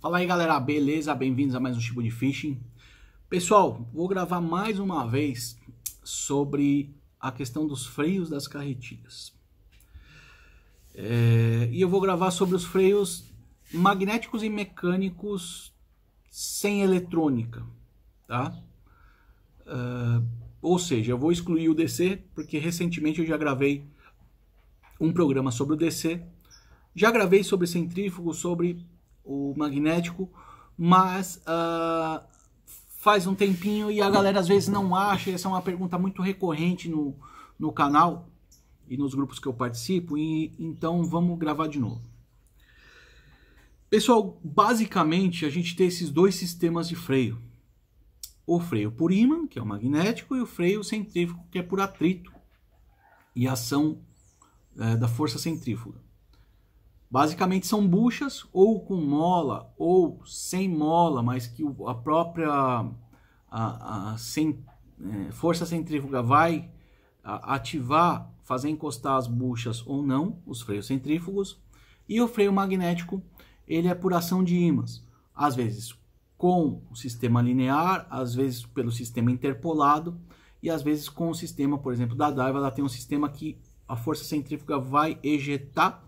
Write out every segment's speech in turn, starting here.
Fala aí galera, beleza? Bem-vindos a mais um Chibo de Fishing. Pessoal, vou gravar mais uma vez sobre a questão dos freios das carretilhas. É... E eu vou gravar sobre os freios magnéticos e mecânicos sem eletrônica, tá? Uh... Ou seja, eu vou excluir o DC, porque recentemente eu já gravei um programa sobre o DC. Já gravei sobre centrífugo, sobre o magnético, mas uh, faz um tempinho e a galera às vezes não acha. Essa é uma pergunta muito recorrente no, no canal e nos grupos que eu participo. E então vamos gravar de novo. Pessoal, basicamente a gente tem esses dois sistemas de freio. O freio por ímã, que é o magnético, e o freio centrífugo, que é por atrito e ação é, da força centrífuga. Basicamente são buchas ou com mola ou sem mola, mas que a própria a, a sem, é, força centrífuga vai a, ativar, fazer encostar as buchas ou não, os freios centrífugos. E o freio magnético, ele é por ação de ímãs, às vezes com o sistema linear, às vezes pelo sistema interpolado e às vezes com o sistema, por exemplo, da Daiva, ela tem um sistema que a força centrífuga vai ejetar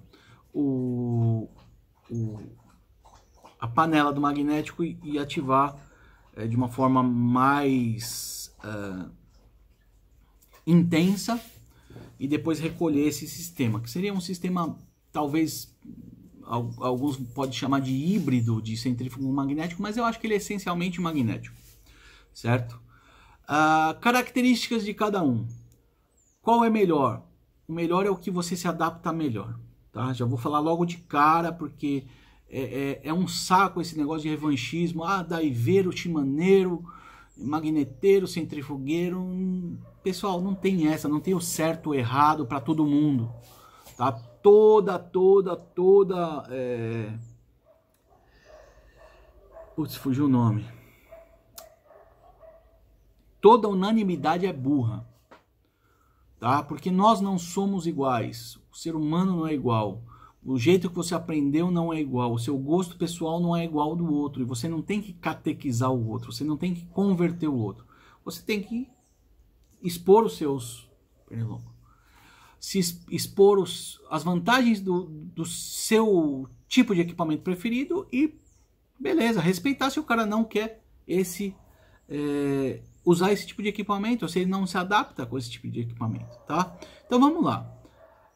o, o a panela do magnético e, e ativar é, de uma forma mais uh, intensa e depois recolher esse sistema, que seria um sistema talvez alguns pode chamar de híbrido de centrífugo magnético, mas eu acho que ele é essencialmente magnético, certo? Uh, características de cada um. Qual é melhor? O melhor é o que você se adapta melhor tá? Já vou falar logo de cara, porque é, é, é um saco esse negócio de revanchismo. Ah, daiveiro, timaneiro, magneteiro, centrifugueiro. Pessoal, não tem essa, não tem o certo o errado para todo mundo, tá? Toda, toda, toda... É... Putz, fugiu o nome. Toda unanimidade é burra tá? Porque nós não somos iguais. O ser humano não é igual. O jeito que você aprendeu não é igual, o seu gosto pessoal não é igual ao do outro, e você não tem que catequizar o outro, você não tem que converter o outro. Você tem que expor os seus pernilongo, se expor os, as vantagens do, do seu tipo de equipamento preferido e beleza, respeitar se o cara não quer esse é, usar esse tipo de equipamento, ou se ele não se adapta com esse tipo de equipamento, tá? Então vamos lá.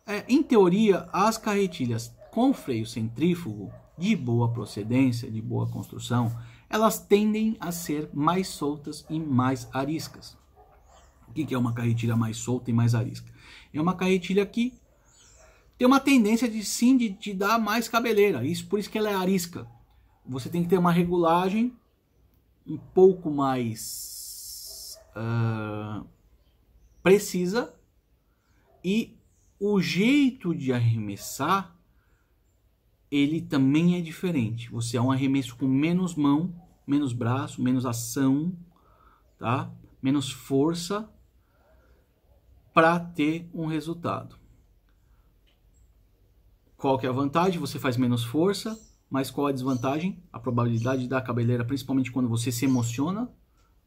É, em teoria, as carretilhas com freio centrífugo de boa procedência, de boa construção, elas tendem a ser mais soltas e mais ariscas. O que é uma carretilha mais solta e mais arisca? É uma carretilha que tem uma tendência de sim de te dar mais cabeleira, isso por isso que ela é arisca. Você tem que ter uma regulagem um pouco mais ah, precisa e o jeito de arremessar ele também é diferente. Você é um arremesso com menos mão, menos braço, menos ação, tá? Menos força para ter um resultado. Qual que é a vantagem? Você faz menos força, mas qual a desvantagem? A probabilidade da cabeleira, principalmente quando você se emociona,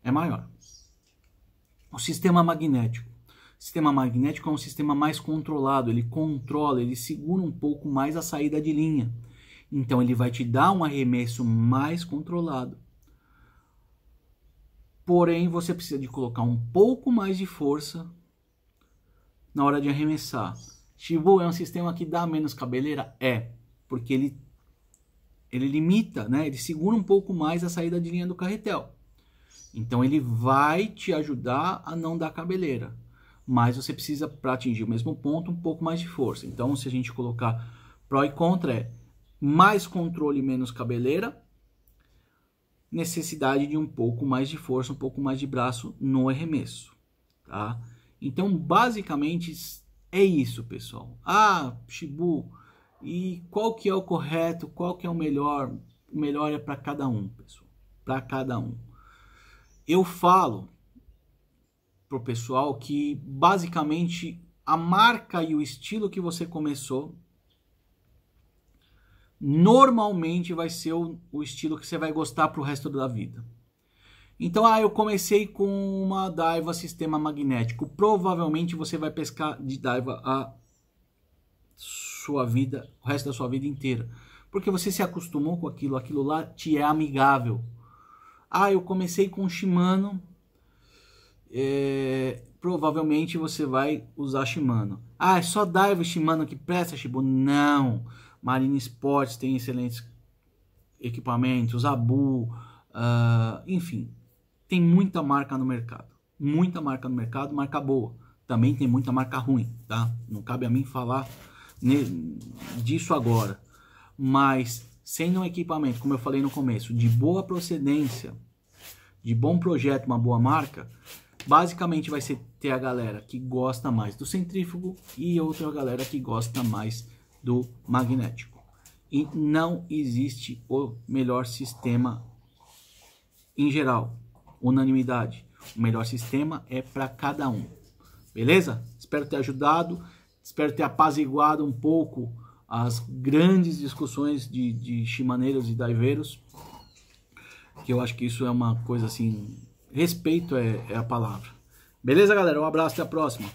é maior. O sistema magnético. O sistema magnético é um sistema mais controlado, ele controla, ele segura um pouco mais a saída de linha. Então ele vai te dar um arremesso mais controlado. Porém, você precisa de colocar um pouco mais de força na hora de arremessar. Shibu é um sistema que dá menos cabeleira? É, porque ele, ele limita, né? ele segura um pouco mais a saída de linha do carretel. Então ele vai te ajudar a não dar cabeleira, mas você precisa para atingir o mesmo ponto um pouco mais de força. Então se a gente colocar pró e contra é mais controle menos cabeleira, necessidade de um pouco mais de força, um pouco mais de braço no arremesso, tá? Então basicamente é isso, pessoal. Ah, Shibu, e qual que é o correto? Qual que é o melhor? O melhor é para cada um, pessoal. Para cada um. Eu falo pro pessoal que basicamente a marca e o estilo que você começou normalmente vai ser o, o estilo que você vai gostar pro resto da vida. Então, ah, eu comecei com uma Daiva sistema magnético. Provavelmente você vai pescar de Daiva a sua vida, o resto da sua vida inteira. Porque você se acostumou com aquilo, aquilo lá te é amigável. Ah, eu comecei com Shimano. É, provavelmente você vai usar Shimano. Ah, é só Daiva Shimano que presta Shibu? Não. Marine Sports tem excelentes equipamentos, Abu, uh, enfim, tem muita marca no mercado. Muita marca no mercado, marca boa. Também tem muita marca ruim, tá? Não cabe a mim falar disso agora. Mas sendo um equipamento, como eu falei no começo, de boa procedência, de bom projeto, uma boa marca, basicamente vai ser ter a galera que gosta mais do centrífugo e outra galera que gosta mais do magnético. E não existe o melhor sistema em geral, unanimidade. O melhor sistema é para cada um. Beleza? Espero ter ajudado, espero ter apaziguado um pouco as grandes discussões de, de chimaneiros e daiveiros, que eu acho que isso é uma coisa assim, respeito é, é a palavra. Beleza, galera? Um abraço, até a próxima.